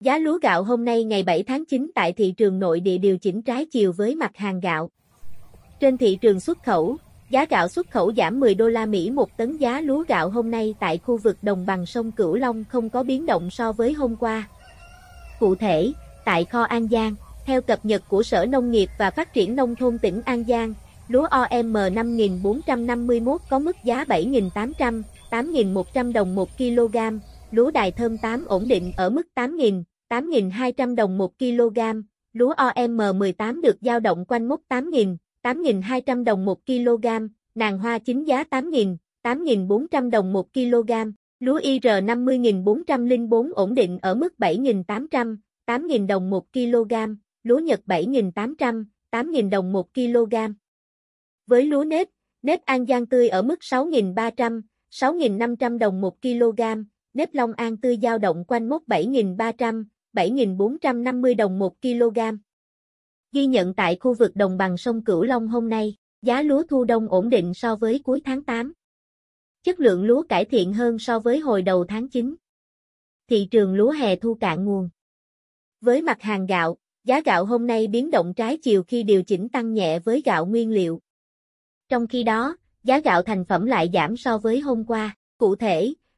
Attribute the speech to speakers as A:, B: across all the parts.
A: Giá lúa gạo hôm nay ngày 7 tháng 9 tại thị trường nội địa điều chỉnh trái chiều với mặt hàng gạo. Trên thị trường xuất khẩu, giá gạo xuất khẩu giảm 10 đô la Mỹ một tấn giá lúa gạo hôm nay tại khu vực đồng bằng sông Cửu Long không có biến động so với hôm qua. Cụ thể, tại kho An Giang, theo cập nhật của Sở Nông nghiệp và Phát triển Nông thôn tỉnh An Giang, lúa OM 5451 có mức giá 7.800, 8.100 đồng 1 kg, lúa đài thơm 8 ổn định ở mức 8.000, 8.200 đồng 1 kg, lúa OM18 được giao động quanh mốc 8.000, 8.200 đồng 1 kg, nàng hoa chính giá 8.000, 8.400 đồng 1 kg, lúa IR 50.404 ổn định ở mức 7.800, 8.000 đồng 1 kg, lúa Nhật 7.800, 8.000 đồng 1 kg. Với lúa nếp, nếp An Giang tươi ở mức 6.300, 6.500 đồng 1 kg, nếp Long An tươi dao động quanh mốc 7.300, 7.450 đồng 1 kg. Ghi nhận tại khu vực đồng bằng sông Cửu Long hôm nay, giá lúa thu đông ổn định so với cuối tháng 8. Chất lượng lúa cải thiện hơn so với hồi đầu tháng 9. Thị trường lúa hè thu cạn nguồn. Với mặt hàng gạo, giá gạo hôm nay biến động trái chiều khi điều chỉnh tăng nhẹ với gạo nguyên liệu. Trong khi đó, giá gạo thành phẩm lại giảm so với hôm qua. Cụ thể,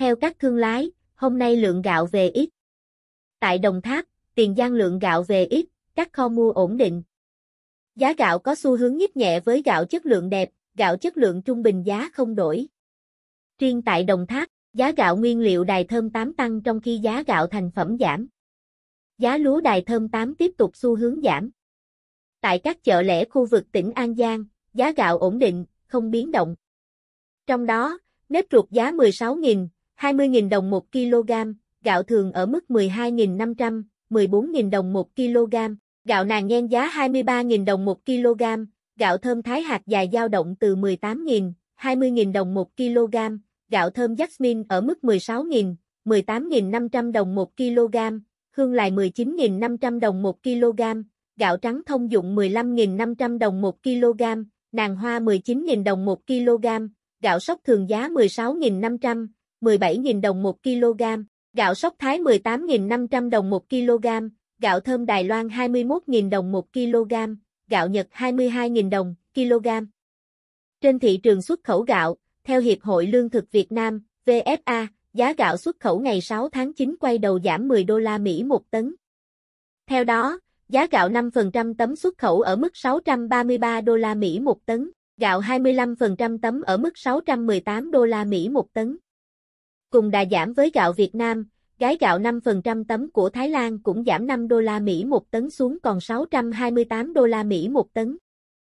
A: Theo các thương lái, hôm nay lượng gạo về ít. Tại Đồng Tháp, Tiền Giang lượng gạo về ít, các kho mua ổn định. Giá gạo có xu hướng nhích nhẹ với gạo chất lượng đẹp, gạo chất lượng trung bình giá không đổi. Riêng tại Đồng Tháp, giá gạo nguyên liệu đài thơm 8 tăng trong khi giá gạo thành phẩm giảm. Giá lúa đài thơm 8 tiếp tục xu hướng giảm. Tại các chợ lẻ khu vực tỉnh An Giang, giá gạo ổn định, không biến động. Trong đó, nếp ruột giá 16.000, 20.000 đồng 1 kg, gạo thường ở mức 12.500, 14.000 đồng 1 kg, gạo nàng nhen giá 23.000 đồng 1 kg, gạo thơm thái hạt dài dao động từ 18.000, 20.000 đồng 1 kg, gạo thơm jasmine ở mức 16.000, 18.500 đồng 1 kg, hương lài 19.500 đồng 1 kg, gạo trắng thông dụng 15.500 đồng 1 kg, nàng hoa 19.000 đồng 1 kg, gạo sóc thường giá 16.500, 17.000 đồng 1 kg, gạo sóc Thái 18.500 đồng 1 kg, gạo thơm Đài Loan 21.000 đồng 1 kg, gạo Nhật 22.000 đồng kg. Trên thị trường xuất khẩu gạo, theo Hiệp hội Lương thực Việt Nam, VFA, giá gạo xuất khẩu ngày 6 tháng 9 quay đầu giảm 10 đô la Mỹ một tấn. Theo đó, giá gạo 5% tấm xuất khẩu ở mức 633 đô la Mỹ một tấn, gạo 25% tấm ở mức 618 đô la Mỹ một tấn cùng đà giảm với gạo Việt Nam, gái gạo 5% tấm của Thái Lan cũng giảm 5 đô la Mỹ một tấn xuống còn 628 đô la Mỹ một tấn.